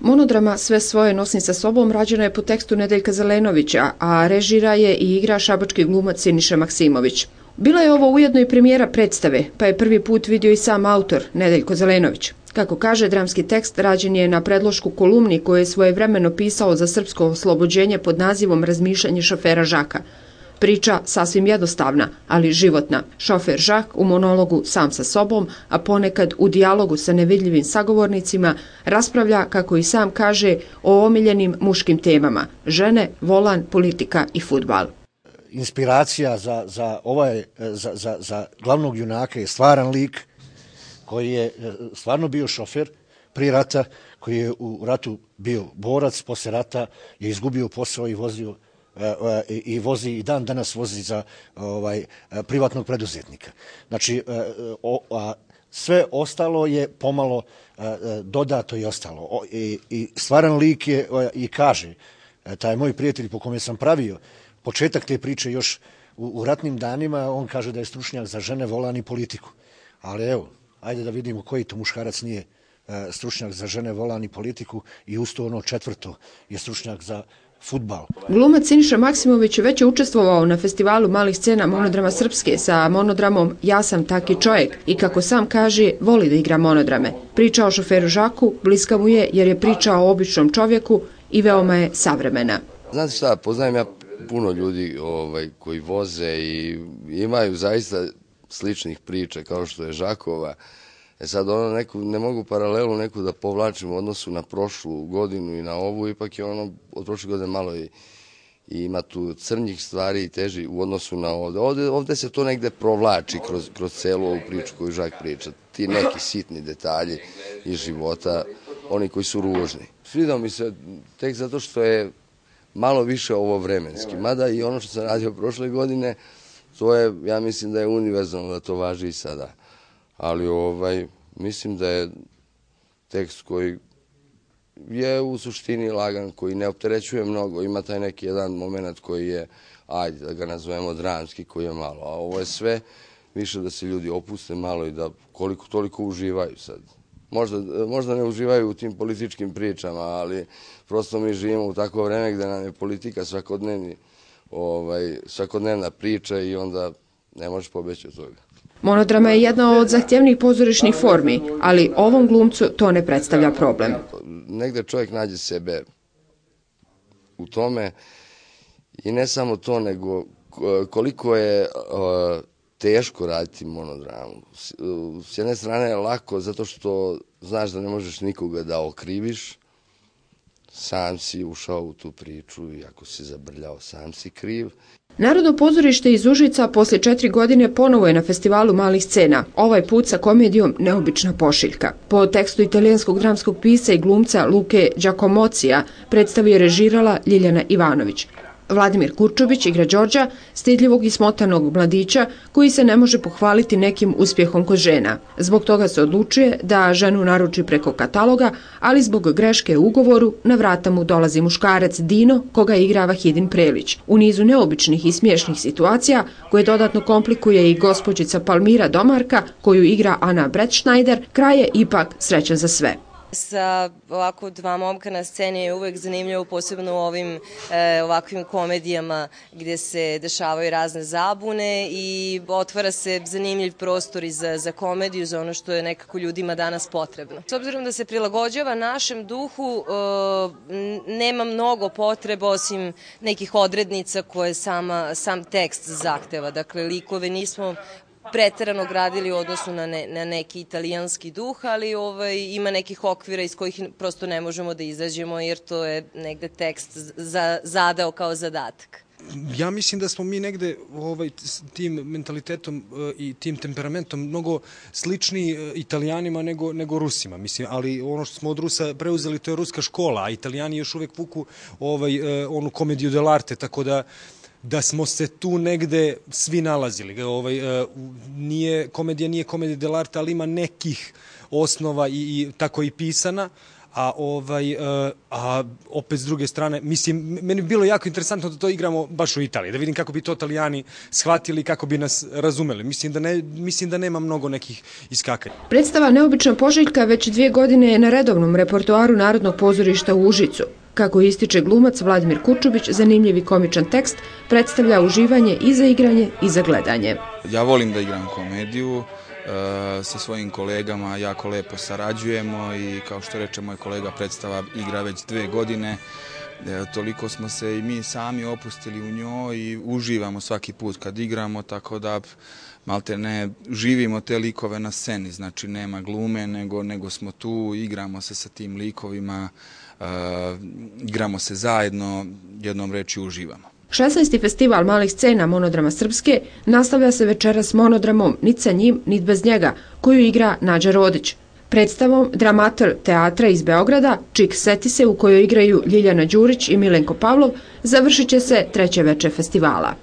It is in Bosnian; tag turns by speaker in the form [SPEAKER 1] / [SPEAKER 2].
[SPEAKER 1] Monodrama Sve svoje nosim sa sobom rađena je po tekstu Nedeljka Zelenovića, a režira je i igra šabački glumac Siniša Maksimović. Bila je ovo ujedno i premijera predstave, pa je prvi put vidio i sam autor, Nedeljko Zelenović. Kako kaže, dramski tekst rađen je na predlošku kolumni koje je svojevremeno pisao za srpsko oslobođenje pod nazivom Razmišljanje šofera Žaka – Priča sasvim jednostavna, ali životna. Šofer Žak u monologu sam sa sobom, a ponekad u dijalogu sa nevidljivim sagovornicima, raspravlja, kako i sam kaže, o omiljenim muškim temama. Žene, volan, politika i futbal.
[SPEAKER 2] Inspiracija za, za, ovaj, za, za, za glavnog junaka je stvaran lik koji je e, stvarno bio šofer pri rata, koji je u ratu bio borac, posle rata je izgubio posao i vozio E, e, i vozi i dan danas vozi za ovaj e, privatnog preduzetnika. Znači o, a, sve ostalo je pomalo a, dodato i ostalo. O, i, I stvaran lik je o, i kaže, taj moj prijatelj po kome sam pravio, početak te priče još u, u ratnim danima, on kaže da je stručnjak za žene volan i politiku. Ali evo, ajde da vidimo koji to muškarac nije stručnjak za žene volan i politiku i usto ono četvrto je stručnjak za futbal.
[SPEAKER 1] Glumac Siniša Maksimović već je učestvovao na festivalu malih scena monodrama Srpske sa monodramom Ja sam taki čovjek i kako sam kaže, voli da igra monodrame. Priča o šoferu Žaku, bliska mu je jer je priča o običnom čovjeku i veoma je savremena. Znate šta, poznajem ja
[SPEAKER 3] puno ljudi ovaj, koji voze i imaju zaista sličnih priča kao što je Žakova. E sad ono neku, ne mogu paralelu neku da povlačim u odnosu na prošlu godinu i na ovu, ipak je ono od prošle godine malo i, i ima tu crnjih stvari i teži u odnosu na ovde. Ovde, ovde se to negde provlači kroz, kroz celu ovu priču koju Žak priča. Ti neki sitni detalji iz života, oni koji su ružni. Svidao mi se tek zato što je malo više ovo vremenski. Mada i ono što sam radio prošle godine, to je, ja mislim da je univerzalno da to važi i sada ali ovaj mislim da je tekst koji je u suštini lagan, koji ne opterećuje mnogo, ima taj neki jedan moment koji je, ajde da ga nazovemo dramski, koji je malo, a ovo je sve više da se ljudi opuste malo i da koliko toliko uživaju sad. Možda, možda ne uživaju u tim političkim pričama, ali prosto mi živimo u tako vreme gde nam je politika svakodnevni, ovaj, svakodnevna priča i onda ne možeš pobeći od toga.
[SPEAKER 1] Monodrama je jedna od zahtjevnijih pozorišnih formi, ali ovom glumcu to ne predstavlja problem.
[SPEAKER 3] Negde čovjek nađe sebe u tome i ne samo to, nego koliko je e, teško raditi monodramu. E, s jedne strane je lako zato što znaš da ne možeš nikoga da okriviš, sam si ušao u tu priču i ako si zabrljao, sam si
[SPEAKER 1] kriv. Narodno pozorište iz Užica poslije četiri godine ponovo je na festivalu malih scena, ovaj put sa komedijom Neobična pošiljka. Po tekstu italijanskog dramskog pisa i glumca Luke Giacomozija predstavio je režirala Ljiljana Ivanović. Vladimir Kurčubić igra Đorđa, stidljivog i smotanog mladića koji se ne može pohvaliti nekim uspjehom kod žena. Zbog toga se odlučuje da ženu naruči preko kataloga, ali zbog greške u ugovoru na vrata mu dolazi muškarac Dino koga igra Vahidin Prelić. U nizu neobičnih i smiješnih situacija koje dodatno komplikuje i gospođica Palmira Domarka koju igra Ana Brett Schneider, kraj je ipak srećan za sve.
[SPEAKER 4] Sa ovako dva momka na sceni je uvek zanimljivo, posebno u ovim e, ovakvim komedijama gde se dešavaju razne zabune i otvara se zanimljiv prostor i za, za komediju, za ono što je nekako ljudima danas potrebno. S obzirom da se prilagođava našem duhu, e, nema mnogo potreba osim nekih odrednica koje sama, sam tekst zahteva. Dakle, likove nismo Pa, preterano gradili u odnosu na, na neki italijanski duh, ali ovaj, ima nekih okvira iz kojih prosto ne možemo da izađemo, jer to je negde tekst za, zadao kao zadatak.
[SPEAKER 2] Ja mislim da smo mi negde ovaj, tim mentalitetom eh, i tim temperamentom mnogo slični uh, eh, italijanima nego, nego rusima. Mislim, ali ono što smo od Rusa preuzeli to je ruska škola, a italijani još uvek vuku ovaj, eh, onu komediju del arte, tako da da smo se tu negde svi nalazili. Ovaj, e, nije komedija, nije komedija dell'arte, ali ima nekih osnova i, i tako i pisana. A ovaj e, a opet s druge strane mislim meni bi bilo jako interesantno da to igramo baš u Italiji da vidim kako bi to Italijani shvatili kako bi nas razumeli mislim da ne mislim da nema mnogo nekih iskakanja
[SPEAKER 1] Predstava neobična poželjka već dvije godine je na redovnom repertoaru Narodnog pozorišta u Užicu Kako ističe glumac Vladimir Kučubić, zanimljivi komičan tekst predstavlja uživanje i za igranje i za gledanje.
[SPEAKER 3] Ja volim da igram komediju, e, sa svojim kolegama jako lepo sarađujemo i kao što reče moj kolega predstava igra već dve godine, E, toliko smo se i mi sami opustili u njoj i uživamo svaki put kad igramo, tako da malte ne živimo te likove na sceni, znači nema glume, nego, nego smo tu, igramo se sa tim likovima, uh, igramo se zajedno, jednom reči uživamo.
[SPEAKER 1] 16. festival malih scena monodrama Srpske nastavlja se večeras monodramom Nit sa njim, nit bez njega, koju igra Nađa Rodić. Predstavom dramatr teatra iz Beograda, Čik Seti se u kojoj igraju Ljiljana Đurić i Milenko Pavlov, završit će se treće veče festivala.